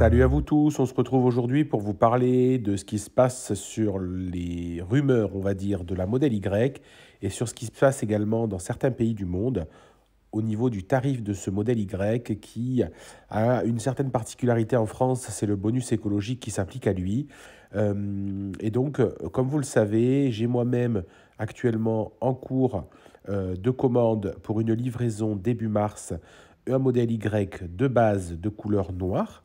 Salut à vous tous, on se retrouve aujourd'hui pour vous parler de ce qui se passe sur les rumeurs, on va dire, de la modèle Y et sur ce qui se passe également dans certains pays du monde au niveau du tarif de ce modèle Y qui a une certaine particularité en France, c'est le bonus écologique qui s'applique à lui. Euh, et donc, comme vous le savez, j'ai moi-même actuellement en cours euh, de commande pour une livraison début mars un modèle Y de base de couleur noire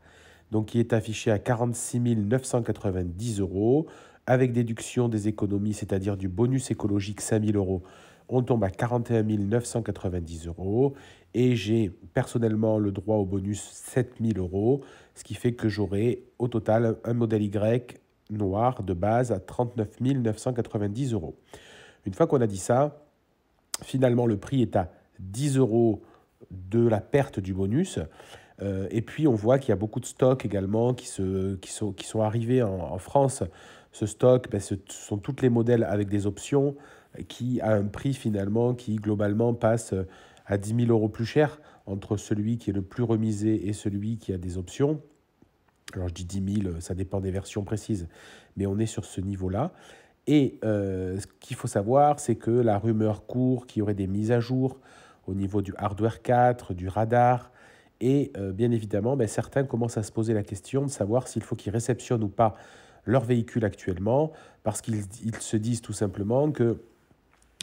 donc qui est affiché à 46 990 euros, avec déduction des économies, c'est-à-dire du bonus écologique 5 000 euros, on tombe à 41 990 euros, et j'ai personnellement le droit au bonus 7 000 euros, ce qui fait que j'aurai au total un modèle Y noir de base à 39 990 euros. Une fois qu'on a dit ça, finalement le prix est à 10 euros de la perte du bonus. Euh, et puis, on voit qu'il y a beaucoup de stocks également qui, se, qui, sont, qui sont arrivés en, en France. Ce stock, ben, ce sont tous les modèles avec des options euh, qui a un prix finalement qui globalement passe euh, à 10 000 euros plus cher entre celui qui est le plus remisé et celui qui a des options. Alors je dis 10 000, ça dépend des versions précises, mais on est sur ce niveau-là. Et ce qu'il faut savoir, c'est que la rumeur court qu'il y aurait des mises à jour au niveau du hardware 4, du radar, et euh, bien évidemment, mais ben, certains commencent à se poser la question de savoir s'il faut qu'ils réceptionnent ou pas leur véhicule actuellement, parce qu'ils se disent tout simplement que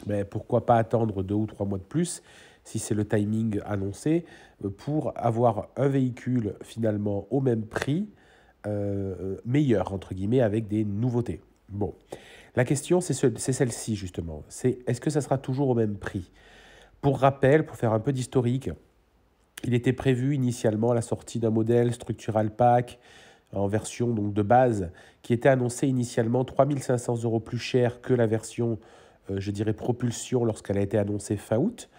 ben, pourquoi pas attendre deux ou trois mois de plus si c'est le timing annoncé, euh, pour avoir un véhicule finalement au même prix, euh, meilleur, entre guillemets, avec des nouveautés. Bon, la question c'est celle-ci justement, c'est est-ce que ça sera toujours au même prix Pour rappel, pour faire un peu d'historique, il était prévu initialement la sortie d'un modèle Structural Pack en version donc de base qui était annoncé initialement 3500 euros plus cher que la version, euh, je dirais, propulsion lorsqu'elle a été annoncée fin août.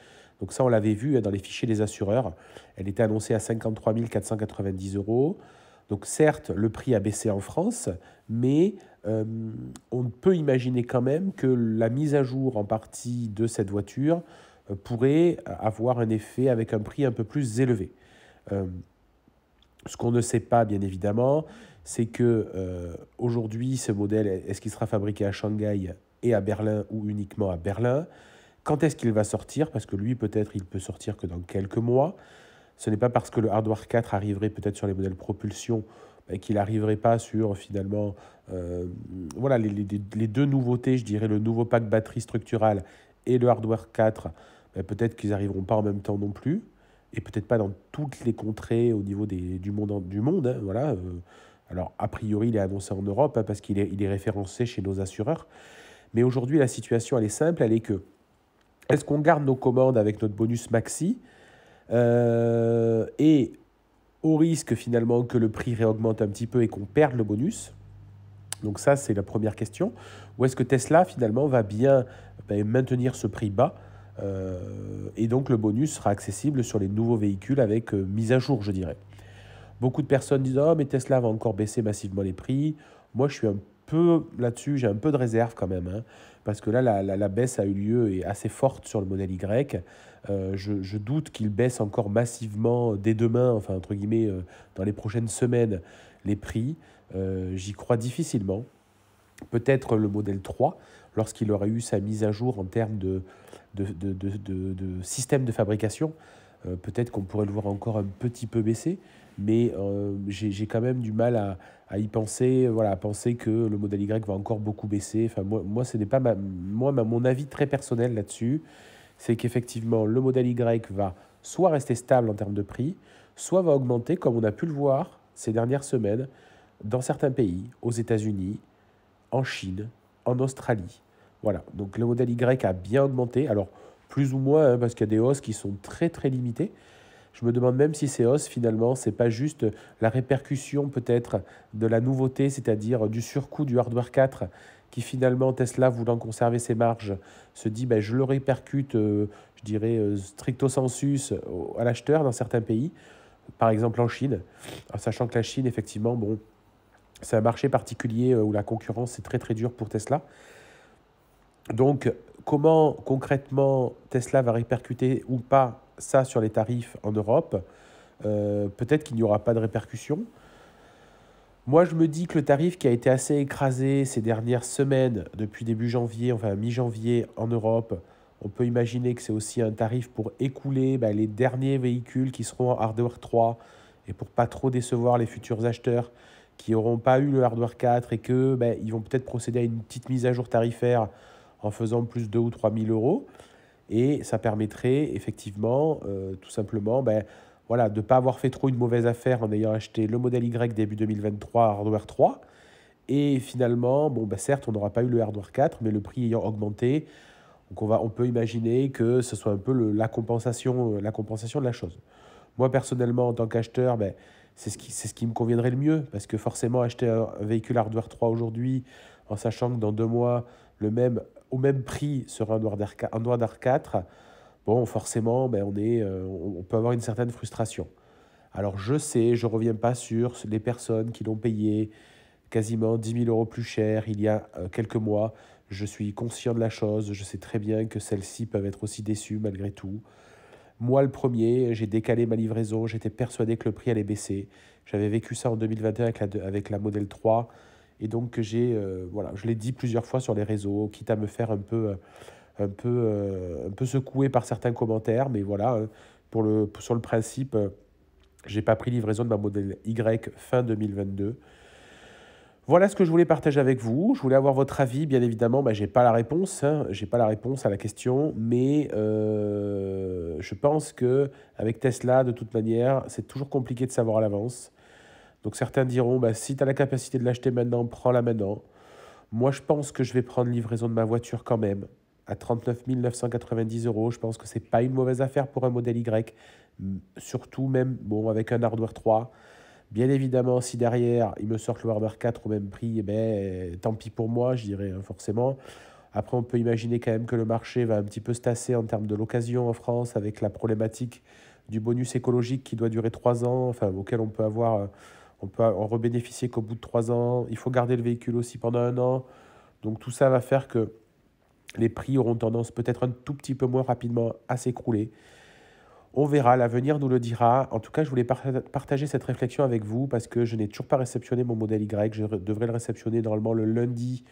Donc ça, on l'avait vu hein, dans les fichiers des assureurs. Elle était annoncée à 53 490 euros. Donc certes, le prix a baissé en France, mais euh, on peut imaginer quand même que la mise à jour en partie de cette voiture euh, pourrait avoir un effet avec un prix un peu plus élevé. Euh, ce qu'on ne sait pas, bien évidemment, c'est que euh, aujourd'hui, ce modèle, est-ce qu'il sera fabriqué à Shanghai et à Berlin ou uniquement à Berlin Quand est-ce qu'il va sortir Parce que lui, peut-être, il peut sortir que dans quelques mois. Ce n'est pas parce que le Hardware 4 arriverait peut-être sur les modèles propulsion bah, qu'il n'arriverait pas sur finalement voilà les, les, les, deux nouveautés, je dirais le nouveau pack batterie structurale et le Hardware 4 peut-être qu'ils n'arriveront pas en même temps non plus, et peut-être pas dans toutes les contrées au niveau du monde. Du monde hein, voilà. Euh. Alors, a priori, il est annoncé en Europe hein, parce qu'il est, il est référencé chez nos assureurs. Mais aujourd'hui, la situation, elle est simple, elle est que, est-ce qu'on garde nos commandes avec notre bonus maxi euh, et au risque finalement que le prix réaugmente un petit peu et qu'on perde le bonus Donc ça, c'est la première question. Ou est-ce que Tesla finalement va bien ben, maintenir ce prix bas euh, et donc le bonus sera accessible sur les nouveaux véhicules avec euh, mise à jour, je dirais. Beaucoup de personnes disent Oh, mais Tesla va encore baisser massivement les prix. Moi, je suis un peu là-dessus, j'ai un peu de réserve quand même, hein, parce que là, la, baisse a eu lieu et assez forte sur le modèle Y. Euh, je, doute qu'il baisse encore massivement dès demain, enfin, entre guillemets, dans les prochaines semaines, les prix. J'y crois difficilement peut-être le modèle 3, lorsqu'il aurait eu sa mise à jour en termes de, de, système de fabrication. Euh, peut-être qu'on pourrait le voir encore un petit peu baisser, mais euh, j'ai quand même du mal à, y penser, voilà, à penser que le modèle Y va encore beaucoup baisser. Enfin, moi, ce pas moi, mon avis très personnel là-dessus, c'est qu'effectivement, le modèle Y va soit rester stable en termes de prix, soit va augmenter, comme on a pu le voir ces dernières semaines, dans certains pays, aux États-Unis, en Chine, en Australie. Voilà, donc le modèle Y a bien augmenté, alors plus ou moins, hein, parce qu'il y a des hausses qui sont très très limitées. Je me demande même si ces hausses, finalement, c'est pas juste la répercussion peut-être de la nouveauté, c'est-à-dire du surcoût du hardware 4, qui finalement, Tesla, voulant conserver ses marges, se dit ben, je le répercute, euh, je dirais, euh, stricto sensus à l'acheteur dans certains pays, par exemple en Chine, en sachant que la Chine, effectivement, bon, c'est un marché particulier euh, où la concurrence est très très dure pour Tesla. Donc, comment concrètement Tesla va répercuter ou pas ça sur les tarifs en Europe euh, Peut-être qu'il n'y aura pas de répercussion. Moi, je me dis que le tarif qui a été assez écrasé ces dernières semaines, depuis début janvier, enfin mi-janvier en Europe, on peut imaginer que c'est aussi un tarif pour écouler bah, les derniers véhicules qui seront en hardware 3 et pour pas trop décevoir les futurs acheteurs qui n'auront pas eu le hardware 4 et que ben, ils vont peut-être procéder à une petite mise à jour tarifaire en faisant plus 2 ou 3 000 euros. Et ça permettrait effectivement, euh, tout simplement, ben, voilà, de ne pas avoir fait trop une mauvaise affaire en ayant acheté le modèle Y début 2023 hardware 3. Et finalement, bon, ben certes, on n'aura pas eu le hardware 4, mais le prix ayant augmenté, donc on, va, on peut imaginer que ce soit un peu la, compensation, euh, la compensation de la chose. Moi, personnellement, en tant qu'acheteur, ben, c'est ce, qui, me conviendrait le mieux, parce que forcément, acheter un véhicule hardware 3 aujourd'hui, en sachant que dans deux mois, le même, au même prix sera un hardware 4, bon, forcément, ben, euh, on, on peut avoir une certaine frustration. Alors je sais, je ne reviens pas sur les personnes qui l'ont payé quasiment 10 000 euros plus cher il y a euh, quelques mois. Je suis conscient de la chose, je sais très bien que celles-ci peuvent être aussi déçues malgré tout. Moi, le premier, j'ai décalé ma livraison, j'étais persuadé que le prix allait baisser. J'avais vécu ça en 2021 avec la, avec Model 3. Et donc, j'ai, euh, voilà, je l'ai dit plusieurs fois sur les réseaux, quitte à me faire un peu, euh, euh, un peu, secouer par certains commentaires. Mais voilà, pour le, sur le principe, j'ai pas pris livraison de ma modèle Y fin 2022. Voilà ce que je voulais partager avec vous. Je voulais avoir votre avis, bien évidemment. Bah, je n'ai pas la réponse. Hein. J'ai pas la réponse à la question. Mais euh, je pense que avec Tesla, de toute manière, c'est toujours compliqué de savoir à l'avance. Donc certains diront, bah, si tu as la capacité de l'acheter maintenant, prends-la maintenant. Moi, je pense que je vais prendre livraison de ma voiture quand même. À 39 990 euros, je pense que ce n'est pas une mauvaise affaire pour un modèle Y. Surtout même bon, avec un hardware 3. Bien évidemment, si derrière, il me sort le Warhammer 4 au même prix, eh ben, tant pis pour moi, je dirais, hein, forcément. Après, on peut imaginer quand même que le marché va un petit peu se tasser en termes de l'occasion en France, avec la problématique du bonus écologique qui doit durer 3 ans, enfin, auquel on peut avoir... Euh, on peut en rebénéficier qu'au bout de 3 ans. Il faut garder le véhicule aussi pendant un an. Donc tout ça va faire que les prix auront tendance peut-être un tout petit peu moins rapidement à s'écrouler. On verra, l'avenir nous le dira. En tout cas, je voulais partager cette réflexion avec vous parce que je n'ai toujours pas réceptionné mon modèle Y. Je devrais le réceptionner normalement le lundi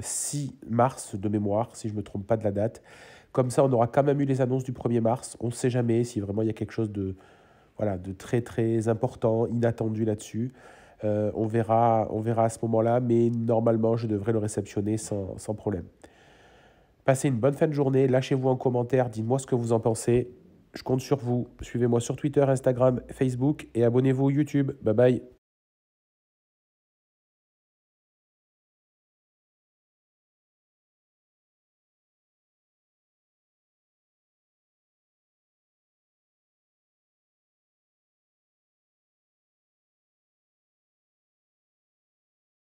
6 mars de mémoire, si je ne me trompe pas de la date. Comme ça, on aura quand même eu les annonces du 1er mars. On ne sait jamais si vraiment il y a quelque chose de, voilà, de très très important, inattendu là-dessus. Euh, on, verra, on verra à ce moment-là, mais normalement, je devrais le réceptionner sans, sans problème. Passez une bonne fin de journée. Lâchez-vous en commentaire. Dites-moi ce que vous en pensez. Je compte sur vous. Suivez-moi sur Twitter, Instagram, Facebook et abonnez-vous YouTube. Bye bye.